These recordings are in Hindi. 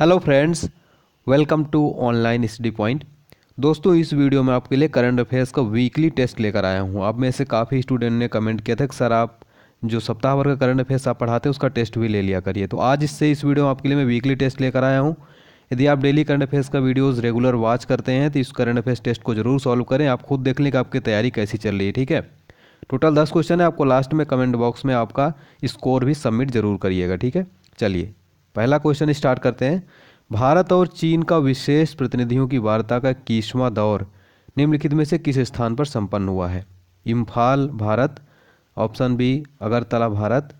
hello friends welcome to online study point दोस्तों इस वीडियो में आपके लिए करंट अफेयर्स का वीकली टेस्ट लेकर आया हूँ आप में से काफ़ी स्टूडेंट ने कमेंट किया था कि सर आप जो सप्ताह भर का करंट अफेयर्स आप पढ़ाते हैं उसका टेस्ट भी ले लिया करिए तो आज इससे इस वीडियो में आपके लिए मैं वीकली टेस्ट लेकर आया हूँ यदि आप डेली करंट अफेयर्स का वीडियोज़ रेगुलर वॉच करते हैं तो इस करंट अफेयर्स टेस्ट को जरूर सॉल्व करें आप खुद देख लें कि आपकी तैयारी कैसी चल रही है ठीक है टोटल दस क्वेश्चन है आपको लास्ट में कमेंट बॉक्स में आपका स्कोर भी सबमिट जरूर करिएगा ठीक है चलिए पहला क्वेश्चन स्टार्ट करते हैं भारत और चीन का विशेष प्रतिनिधियों की वार्ता का इक्कीसवां दौर निम्नलिखित में से किस स्थान पर संपन्न हुआ है Imphal Bharat option B Agartala Bharat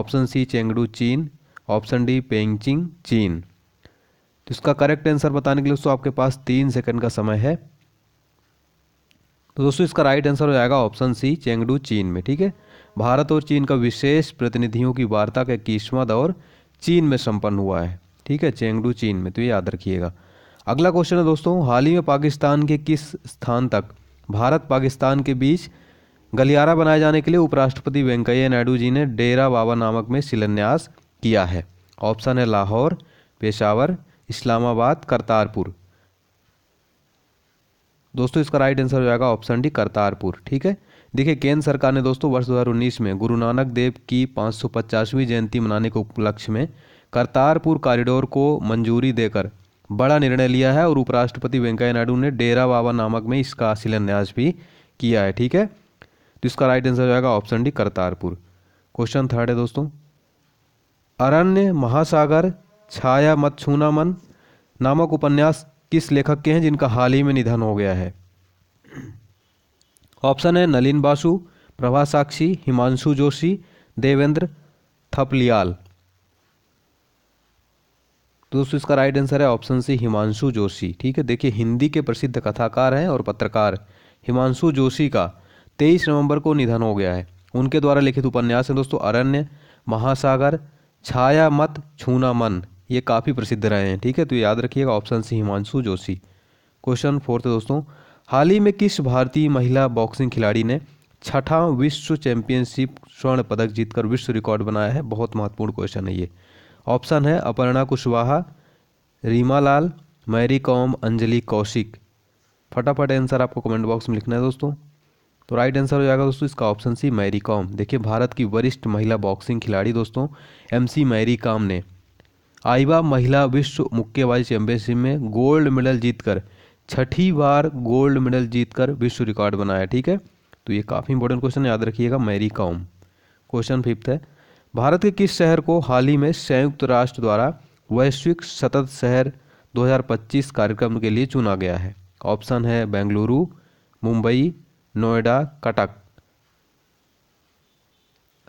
option C Chengdu चीन ऑप्शन डी पेंगचिंग चीन तो इसका करेक्ट आंसर बताने के लिए दोस्तों आपके पास तीन सेकंड का समय है तो दोस्तों इसका राइट आंसर हो जाएगा ऑप्शन सी चेंगडू चीन में ठीक है भारत और चीन का विशेष प्रतिनिधियों की वार्ता का इक्कीसवां दौर चीन में संपन्न हुआ है ठीक है चेंगडू चीन में तो ये याद रखिएगा अगला क्वेश्चन है दोस्तों हाल ही में पाकिस्तान के किस स्थान तक भारत पाकिस्तान के बीच गलियारा बनाए जाने के लिए उपराष्ट्रपति वेंकैया नायडू जी ने डेरा बाबा नामक में शिलान्यास किया है ऑप्शन है लाहौर पेशावर इस्लामाबाद करतारपुर दोस्तों इसका राइट आंसर हो जाएगा ऑप्शन डी करतारपुर ठीक है देखिए केंद्र सरकार ने दोस्तों वर्ष 2019 में गुरु नानक देव की 550वीं जयंती मनाने के उपलक्ष्य में करतारपुर कॉरिडोर को मंजूरी देकर बड़ा निर्णय लिया है और उपराष्ट्रपति वेंकैया नायडू ने डेरा बाबा नामक में इसका शिलान्यास भी किया है ठीक है तो इसका राइट आंसर हो जाएगा option D Kartarpur question third है दोस्तों अरण्य महासागर छाया मत छूना मन नामक उपन्यास किस लेखक के हैं जिनका हाल ही में निधन हो गया है ऑप्शन है नलिन बासु प्रभा साक्षी हिमांशु जोशी देवेंद्र थपलियाल तो दोस्तों इसका राइट आंसर है ऑप्शन सी हिमांशु जोशी ठीक है देखिए हिंदी के प्रसिद्ध कथाकार हैं और पत्रकार हिमांशु जोशी का तेईस नवंबर को निधन हो गया है उनके द्वारा लिखित उपन्यास हैं दोस्तों अरण्य महासागर छाया मत छूना मन ये काफ़ी प्रसिद्ध रहे हैं ठीक है तो याद रखिएगा option C Himanshu Joshi question fourth दोस्तों हाल ही में किस भारतीय महिला बॉक्सिंग खिलाड़ी ने छठा विश्व चैंपियनशिप स्वर्ण पदक जीतकर विश्व रिकॉर्ड बनाया है बहुत महत्वपूर्ण क्वेश्चन है ये ऑप्शन है अपर्णा कुशवाहा रीमा लाल मैरी कॉम अंजलि कौशिक फटाफट आंसर आपको कमेंट बॉक्स में लिखना है दोस्तों तो राइट आंसर हो जाएगा दोस्तों इसका ऑप्शन सी मैरी कॉम देखिए भारत की वरिष्ठ महिला बॉक्सिंग खिलाड़ी दोस्तों सी मैरी कॉम ने आइवा महिला विश्व मुक्केबाजी चैंपियनशिप में गोल्ड मेडल जीतकर छठी बार गोल्ड मेडल जीतकर विश्व रिकॉर्ड बनाया ठीक है तो ये काफ़ी इंपॉर्टेंट क्वेश्चन याद रखिएगा मैरी कॉम क्वेश्चन फिफ्थ है भारत के किस शहर को हाल ही में संयुक्त राष्ट्र द्वारा वैश्विक सतत शहर 2025 कार्यक्रम के लिए चुना गया है ऑप्शन है बेंगलुरु मुंबई नोएडा कटक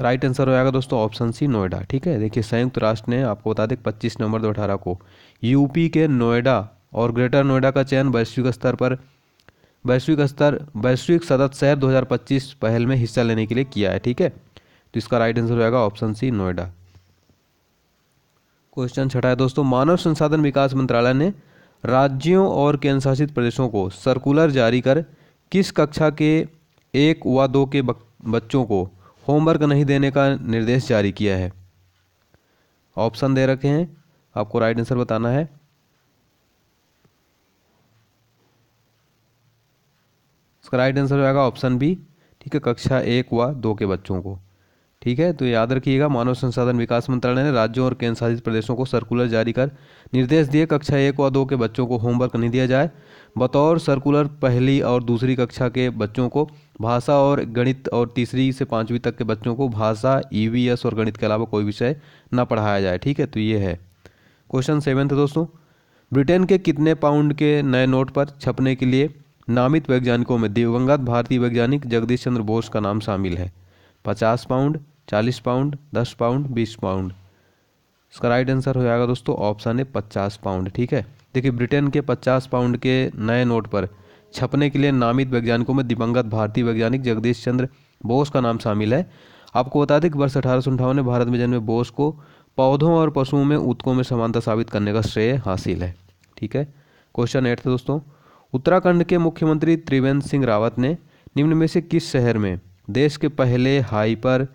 राइट आंसर हो जाएगा दोस्तों ऑप्शन सी नोएडा ठीक है देखिए संयुक्त राष्ट्र ने आपको बता दें पच्चीस नवंबर दो अठारह को यूपी के नोएडा और ग्रेटर नोएडा का चयन वैश्विक स्तर पर वैश्विक स्तर वैश्विक सतत शहर 2025 पहल में हिस्सा लेने के लिए किया है ठीक है तो इसका राइट आंसर हो जाएगा ऑप्शन सी नोएडा क्वेश्चन छठा है दोस्तों मानव संसाधन विकास मंत्रालय ने राज्यों और केंद्रशासित प्रदेशों को सर्कुलर जारी कर किस कक्षा के एक व दो के बच्चों को होमवर्क नहीं देने का निर्देश जारी किया है ऑप्शन दे रखे हैं आपको राइट आंसर बताना है इसका राइट आंसर हो जाएगा ऑप्शन बी ठीक है कक्षा एक व दो के बच्चों को ठीक है तो याद रखिएगा मानव संसाधन विकास मंत्रालय ने राज्यों और केंद्र शासित प्रदेशों को सर्कुलर जारी कर निर्देश दिए कक्षा एक व दो के बच्चों को होमवर्क नहीं दिया जाए बतौर सर्कुलर पहली और दूसरी कक्षा के बच्चों को भाषा और गणित और तीसरी से पाँचवीं तक के बच्चों को भाषा ई e और गणित के अलावा कोई विषय न पढ़ाया जाए ठीक है तो ये है क्वेश्चन सेवन दोस्तों ब्रिटेन के कितने पाउंड के नए नोट पर छपने के लिए नामित वैज्ञानिकों में देवगंगात भारतीय वैज्ञानिक जगदीश चंद्र बोस का नाम शामिल है पचास पाउंड चालीस पाउंड दस पाउंड बीस पाउंड इसका राइट आंसर हो जाएगा दोस्तों ऑप्शन है पचास पाउंड ठीक है देखिए ब्रिटेन के पचास पाउंड के नए नोट पर छपने के लिए नामित वैज्ञानिकों में दिवंगत भारतीय वैज्ञानिक जगदीश चंद्र बोस का नाम शामिल है आपको बता दें कि वर्ष अठारह में भारत में जन्मे बोस को पौधों और पशुओं में ऊतकों में समानता साबित करने का श्रेय हासिल है ठीक है क्वेश्चन एट था दोस्तों उत्तराखंड के मुख्यमंत्री त्रिवेंद्र सिंह रावत ने निम्न में से किस शहर में देश के पहले हाइपर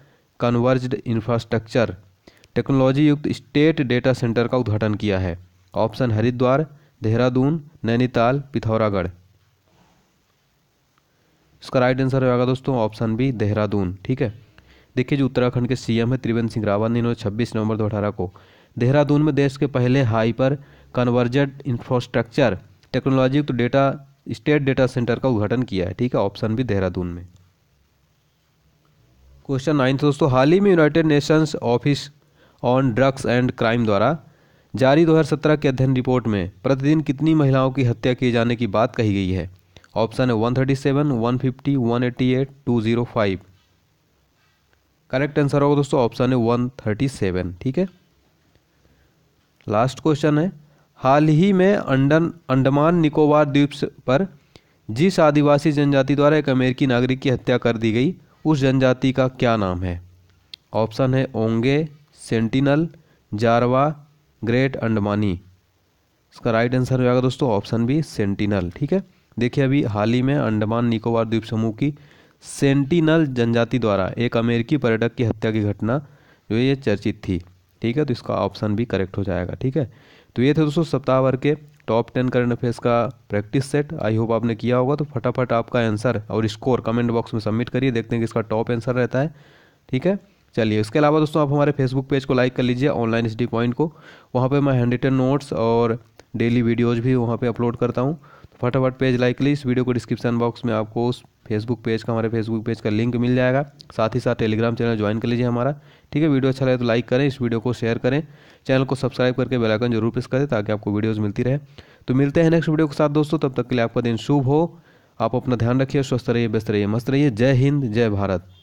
कन्वर्ज्ड इंफ्रास्ट्रक्चर टेक्नोलॉजी युक्त स्टेट डेटा सेंटर का उद्घाटन किया है ऑप्शन हरिद्वार देहरादून नैनीताल पिथौरागढ़ इसका राइट आंसर होगा दोस्तों ऑप्शन बी देहरादून ठीक है देखिए जो उत्तराखंड के सीएम है त्रिवेंद्र सिंह रावत ने इन्होंने छब्बीस नवंबर दो को देहरादून में देश के पहले हाइपर कन्वर्जेड इंफ्रास्ट्रक्चर टेक्नोलॉजी तो डेटा स्टेट डेटा सेंटर का उद्घाटन किया है ठीक है ऑप्शन भी देहरादून में क्वेश्चन नाइन्थ दोस्तों हाल ही में United Nations office on drugs and crime द्वारा जारी 2017 के अध्ययन रिपोर्ट में प्रतिदिन कितनी महिलाओं की हत्या किए जाने की बात कही गई है ऑप्शन है 137, 150, 188, फाइव करेक्ट आंसर होगा दोस्तों ऑप्शन है 137 ठीक है लास्ट क्वेश्चन है हाल ही में अंडन अंडमान निकोबार द्वीप पर जिस आदिवासी जनजाति द्वारा एक अमेरिकी नागरिक की हत्या कर दी गई उस जनजाति का क्या नाम है ऑप्शन है ओंगे सेंटिनल जारवा ग्रेट अंडमानी इसका राइट आंसर हो जाएगा दोस्तों ऑप्शन बी सेंटिनल ठीक है देखिए अभी हाल ही में अंडमान निकोबार द्वीप समूह की सेंटिनल जनजाति द्वारा एक अमेरिकी पर्यटक की हत्या की घटना जो ये चर्चित थी ठीक है तो इसका ऑप्शन भी करेक्ट हो जाएगा ठीक है तो ये थे दोस्तों सप्ताह भर के टॉप टेन करंट अफेयर्स का प्रैक्टिस सेट आई होप आपने किया होगा तो फटाफट आपका आंसर और स्कोर कमेंट बॉक्स में सबमिट करिए देखते हैं कि इसका टॉप आंसर रहता है ठीक है चलिए इसके अलावा दोस्तों आप हमारे फेसबुक पेज को लाइक कर लीजिए ऑनलाइन एस पॉइंट को वहाँ पर मैं हैंड रिटन नोट्स और डेली वीडियोज़ भी वहाँ पर अपलोड करता हूँ तो फटाफट पेज लाइक ली इस वीडियो को डिस्क्रिप्शन बॉक्स में आपको उस फेसबुक पेज का हमारे फेसबुक पेज का लिंक मिल जाएगा साथ ही साथ टेलीग्राम चैनल ज्वाइन कर लीजिए हमारा ठीक है वीडियो अच्छा लगे तो लाइक करें इस वीडियो को शेयर करें चैनल को सब्सक्राइब करके बेल आइकन जरूर प्रेस करें ताकि आपको वीडियोज़ मिलती रहे तो मिलते हैं नेक्स्ट वीडियो के साथ दोस्तों तब तक के लिए आपका दिन शुभ हो आप अपना ध्यान रखिए स्वस्थ रहिए व्यस्त रहिए मस्त रहिए जय हिंद जय भारत